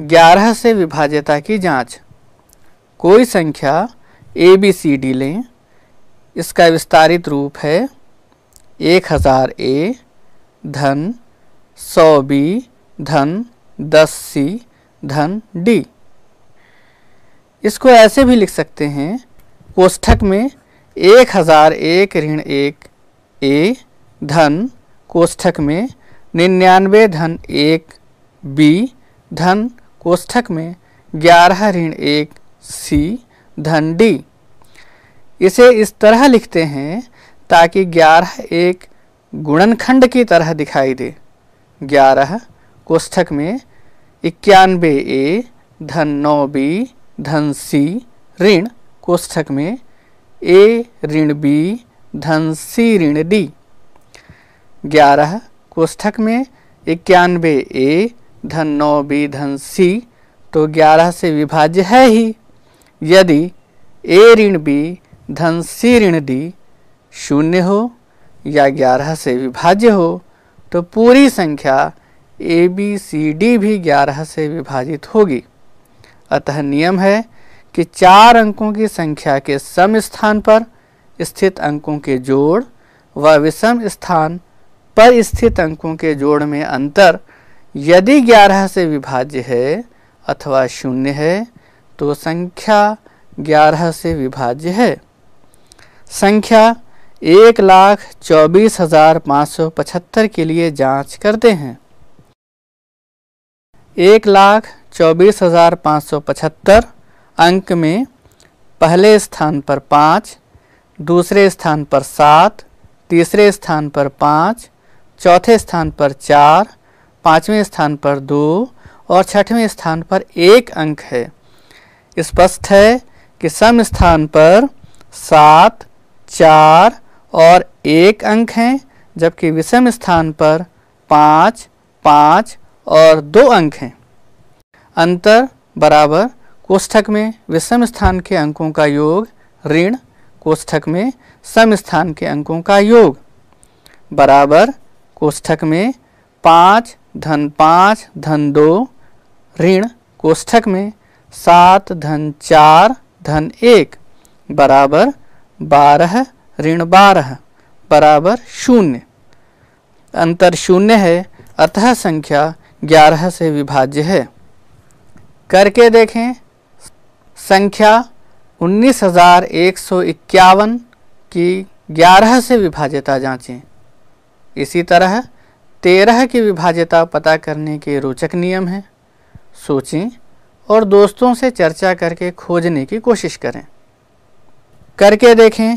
ग्यारह से विभाज्यता की जांच कोई संख्या ए बी सी डी लें इसका विस्तारित रूप है एक हज़ार ए धन सौ बी धन दस सी धन डी इसको ऐसे भी लिख सकते हैं कोष्ठक में एक हज़ार एक ऋण एक ए धन कोष्ठक में निन्यानवे धन एक बी धन कोष्ठक में ग्यारह ऋण एक सी धन डी इसे इस तरह लिखते हैं ताकि ग्यारह एक गुणनखंड की तरह दिखाई दे ग्यारह कोष्ठक में इक्यानबे ए धन नौ बी धन सी ऋण कोष्ठक में ए ऋण बी धन सी ऋण डी ग्यारह कोष्ठक में इक्यानबे ए धन नौ बी धन सी तो ग्यारह से विभाज्य है ही यदि ए ऋण बी धन सी ऋण डी शून्य हो या ग्यारह से विभाज्य हो तो पूरी संख्या ए बी सी डी भी ग्यारह से विभाजित होगी अतः नियम है कि चार अंकों की संख्या के सम स्थान पर स्थित अंकों के जोड़ व विषम स्थान पर स्थित अंकों के जोड़ में अंतर यदि ग्यारह से विभाज्य है अथवा शून्य है तो संख्या ग्यारह से विभाज्य है संख्या एक लाख चौबीस हजार पाँच सौ पचहत्तर के लिए जांच करते हैं एक लाख चौबीस हजार पाँच सौ पचहत्तर अंक में पहले स्थान पर पाँच दूसरे स्थान पर सात तीसरे स्थान पर पाँच चौथे स्थान पर चार पाँचवें स्थान पर दो और छठवें स्थान पर एक अंक है स्पष्ट है कि सम स्थान पर सात चार और एक अंक हैं जबकि विषम स्थान पर पाँच पाँच और दो अंक हैं अंतर बराबर कोष्ठक में विषम स्थान के अंकों का योग ऋण कोष्ठक में सम स्थान के अंकों का योग बराबर कोष्ठक में पाँच धन पाँच धन दो ऋण कोष्ठक में सात धन चार धन एक बराबर बारह ऋण बारह बराबर शून्य अंतर शून्य है अतः संख्या ग्यारह से विभाज्य है करके देखें संख्या उन्नीस हजार एक सौ इक्यावन की ग्यारह से विभाज्यता जांचें इसी तरह तेरह की विभाज्यता पता करने के रोचक नियम हैं सोचें और दोस्तों से चर्चा करके खोजने की कोशिश करें करके देखें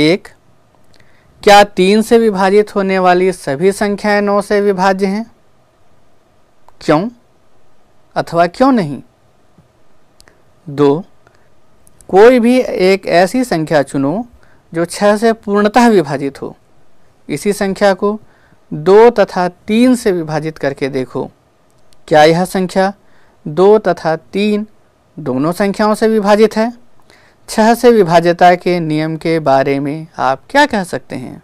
एक क्या तीन से विभाजित होने वाली सभी संख्याएं नौ से विभाज्य हैं क्यों अथवा क्यों नहीं दो कोई भी एक ऐसी संख्या चुनो जो छह से पूर्णतः विभाजित हो इसी संख्या को दो तथा तीन से विभाजित करके देखो क्या यह संख्या दो तथा तीन दोनों संख्याओं से विभाजित है छह से विभाज्यता के नियम के बारे में आप क्या कह सकते हैं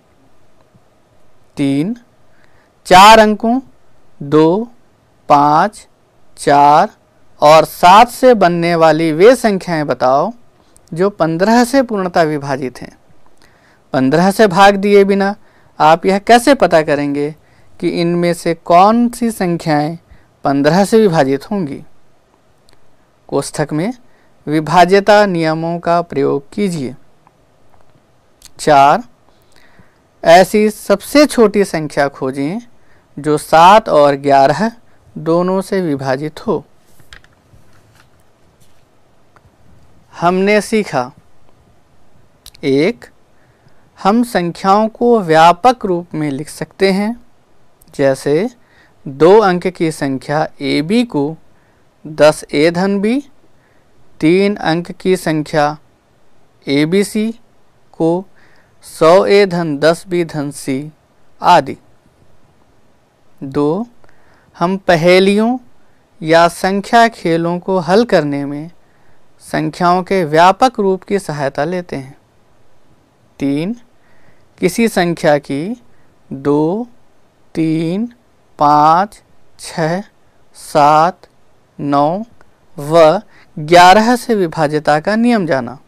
तीन चार अंकों दो पाँच चार और सात से बनने वाली वे संख्याएं बताओ जो पंद्रह से पूर्णता विभाजित हैं पंद्रह से भाग दिए बिना आप यह कैसे पता करेंगे कि इनमें से कौन सी संख्याएं पंद्रह से विभाजित होंगी कोष्ठक में विभाज्यता नियमों का प्रयोग कीजिए चार ऐसी सबसे छोटी संख्या खोजें जो सात और ग्यारह दोनों से विभाजित हो हमने सीखा एक हम संख्याओं को व्यापक रूप में लिख सकते हैं जैसे दो अंक की संख्या ए बी को दस ए धन बी तीन अंक की संख्या ए बी सी को सौ ए धन दस बी धन सी आदि दो हम पहेलियों या संख्या खेलों को हल करने में संख्याओं के व्यापक रूप की सहायता लेते हैं तीन किसी संख्या की दो तीन पाँच छः सात नौ व ग्यारह से विभाज्यता का नियम जाना